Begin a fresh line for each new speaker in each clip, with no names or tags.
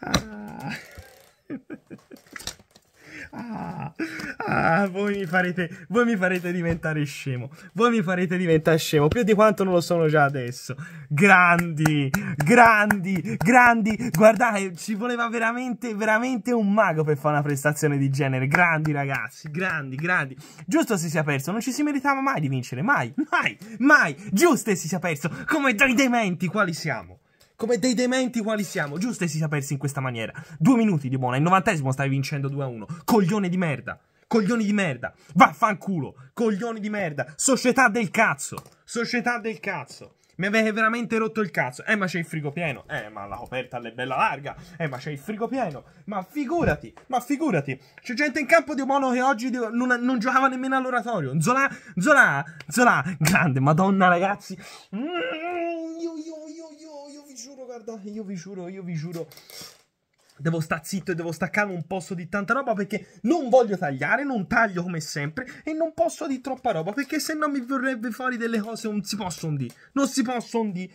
Ah. ah. Ah, voi, mi farete, voi mi farete diventare scemo. Voi mi farete diventare scemo più di quanto non lo sono già adesso. Grandi, grandi, grandi. Guardate, eh, ci voleva veramente, veramente un mago per fare una prestazione di genere. Grandi, ragazzi, grandi, grandi. Giusto si sia perso, non ci si meritava mai di vincere. Mai, mai, mai. Giusto si sia perso. Come dai dementi, quali siamo? come dei dementi quali siamo. Giusto è si sapersi in questa maniera. Due minuti di buona, il novantesimo stai vincendo 2-1. Coglione di merda. Coglioni di merda. Vaffanculo. Coglioni di merda. Società del cazzo. Società del cazzo. Mi avete veramente rotto il cazzo. Eh, ma c'è il frigo pieno. Eh, ma la coperta è bella larga. Eh, ma c'è il frigo pieno. Ma figurati, ma figurati. C'è gente in campo di Omono che oggi non, non, giocava nemmeno all'oratorio. Zola, Zola, Zola. Grande, madonna, ragazzi. Mm guarda, io vi giuro, io vi giuro. Devo sta zitto e devo staccare un posto di tanta roba perché non voglio tagliare, non taglio come sempre e non posso di troppa roba perché se no mi vorrebbe fare delle cose non si possono di, non si possono di.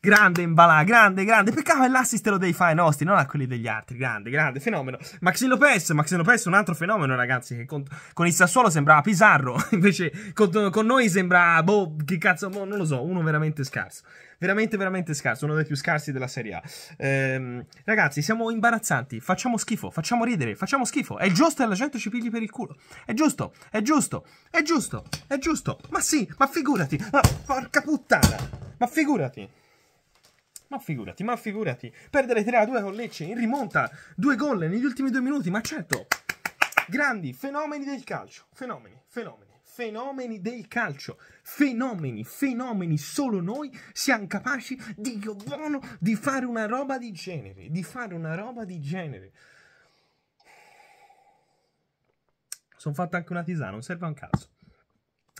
Grande Imbalà, grande, grande. Peccato che ah, l'assist lo dei fai nostri, non a quelli degli altri. Grande, grande, fenomeno. Maxi Lopez, Maxi Lopez è un altro fenomeno, ragazzi. Che con, con il Sassuolo sembrava Pizarro, invece con, con, noi sembra, boh, che cazzo, boh, non lo so, uno veramente scarso. Veramente, veramente scarso, uno dei più scarsi della Serie A. Ehm, ragazzi, siamo imbarazzanti, facciamo schifo, facciamo ridere, facciamo schifo. È giusto che la gente ci pigli per il culo. È giusto, è giusto, è giusto, è giusto. Ma sì, ma figurati. Ma ah, porca puttana, ma figurati. Ma figurati, ma figurati. Perdere 3 a 2 con Lecce in rimonta, due gol negli ultimi due minuti, ma certo. Grandi fenomeni del calcio, fenomeni, fenomeni, fenomeni del calcio, fenomeni, fenomeni, solo noi siamo capaci, Dio buono, di fare una roba di genere, di fare una roba di genere. Sono fatto anche una tisana, non serve a un cazzo.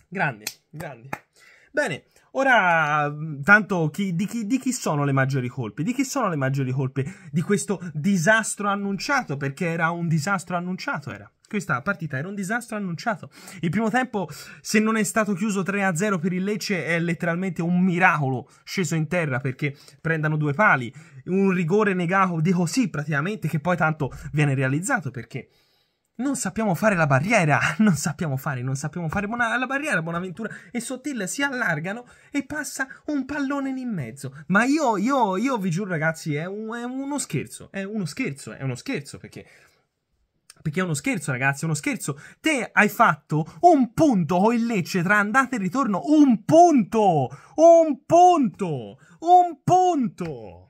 Grandi, grandi. Bene, ora mm, tanto chi, di, chi, di, chi, sono le maggiori colpe? Di chi sono le maggiori colpe di questo disastro annunciato? Perché era un disastro annunciato, era. Questa partita era un disastro annunciato. Il primo tempo, se non è stato chiuso 3-0 per il Lecce, è letteralmente un miracolo sceso in terra perché prendano due pali. Un rigore negato dico sì praticamente, che poi tanto viene realizzato perché non sappiamo fare la barriera, non sappiamo fare, non sappiamo fare buona, la barriera, Bonaventura e Sottil si allargano e passa un pallone in mezzo. Ma io, io, io vi giuro ragazzi, è, un, è uno scherzo, è uno scherzo, è uno scherzo perché perché è uno scherzo, ragazzi, è uno scherzo. Te hai fatto un punto con il Lecce tra andata e ritorno, un punto, un punto, un punto.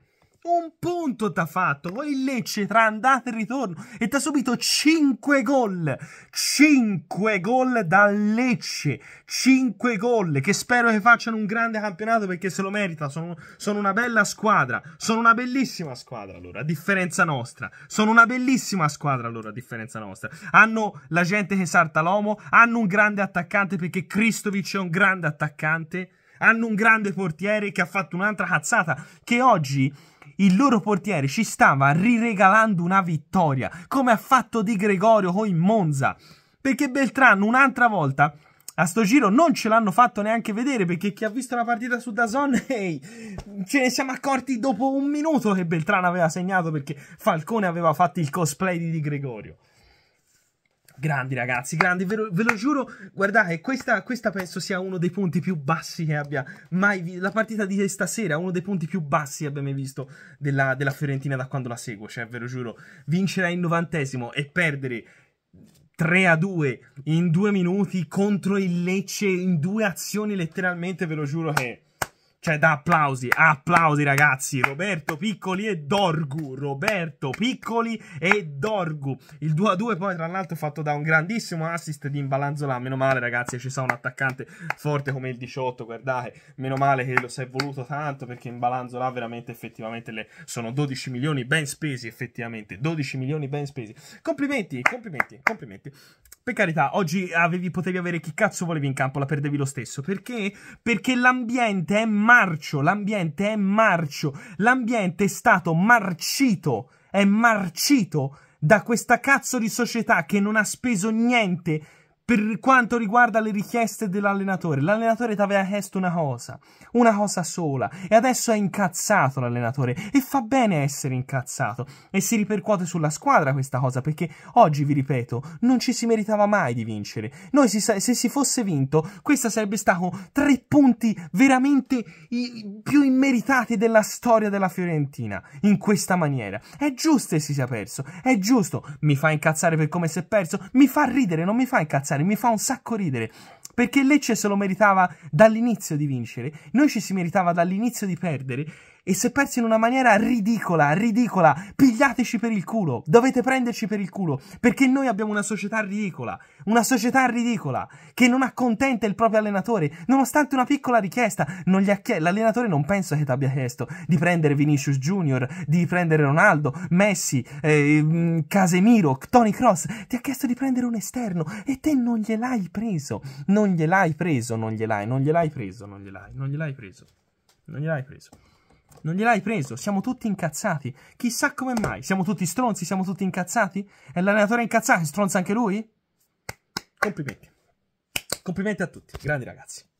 Un punto t'ha fatto, poi il Lecce tra andata e ritorno e t'ha subito 5 gol. 5 gol dal Lecce, 5 gol che spero che facciano un grande campionato perché se lo merita, sono, sono una bella squadra, sono una bellissima squadra allora, a differenza nostra. Sono una bellissima squadra allora, a differenza nostra. Hanno la gente che salta l'uomo, hanno un grande attaccante perché Cristovic è un grande attaccante, hanno un grande portiere che ha fatto un'altra cazzata che oggi il loro portiere ci stava riregalando una vittoria, come ha fatto Di Gregorio con in Monza. Perché Beltrano un'altra volta a sto giro non ce l'hanno fatto neanche vedere perché chi ha visto la partita su Dazon hey, ce ne siamo accorti dopo un minuto che Beltrano aveva segnato perché Falcone aveva fatto il cosplay di Di Gregorio Grandi ragazzi, grandi, ve lo, ve lo giuro, guardate, questa, questa, penso sia uno dei punti più bassi che abbia mai visto, la partita di stasera, uno dei punti più bassi che abbia mai visto della, della Fiorentina da quando la seguo, cioè ve lo giuro, vincere il novantesimo e perdere 3 a 2 in due minuti contro il Lecce in due azioni letteralmente, ve lo giuro che cioè, da applausi, applausi ragazzi, Roberto Piccoli e Dorgu, Roberto Piccoli e Dorgu. Il 2 a 2 poi tra l'altro fatto da un grandissimo assist di Imbalanzola, meno male ragazzi ci sta un attaccante forte come il 18, guardate, meno male che lo si è voluto tanto perché Imbalanzola veramente effettivamente le... sono 12 milioni ben spesi effettivamente, 12 milioni ben spesi. Complimenti, complimenti, complimenti. Per carità, oggi avevi, potevi avere chi cazzo volevi in campo, la perdevi lo stesso, perché? Perché l'ambiente è male marcio, l'ambiente è marcio, l'ambiente è stato marcito, è marcito da questa cazzo di società che non ha speso niente per quanto riguarda le richieste dell'allenatore, l'allenatore ti aveva chiesto una cosa, una cosa sola, e adesso è incazzato l'allenatore e fa bene essere incazzato e si ripercuote sulla squadra questa cosa perché oggi, vi ripeto, non ci si meritava mai di vincere. Noi si, se si fosse vinto, questa sarebbe stato tre punti veramente i più immeritati della storia della Fiorentina in questa maniera. È giusto che si sia perso, è giusto, mi fa incazzare per come si è perso, mi fa ridere, non mi fa incazzare avversari, mi fa un sacco ridere. Perché Lecce se lo meritava dall'inizio di vincere, noi ci si meritava dall'inizio di perdere e se persi in una maniera ridicola, ridicola, pigliateci per il culo, dovete prenderci per il culo, perché noi abbiamo una società ridicola, una società ridicola che non accontenta il proprio allenatore, nonostante una piccola richiesta, l'allenatore non pensa che ti abbia chiesto di prendere Vinicius Junior, di prendere Ronaldo, Messi, eh, Casemiro, Tony Cross, ti ha chiesto di prendere un esterno e te non gliel'hai preso, non gliel'hai preso, non gliel'hai, non gliel'hai preso, non gliel'hai, non gliel'hai preso. Non gliel'hai preso. Non gliel'hai preso, siamo tutti incazzati. Chissà come mai, siamo tutti stronzi, siamo tutti incazzati? E l'allenatore è incazzato, stronza anche lui? Complimenti. Complimenti a tutti, grandi ragazzi.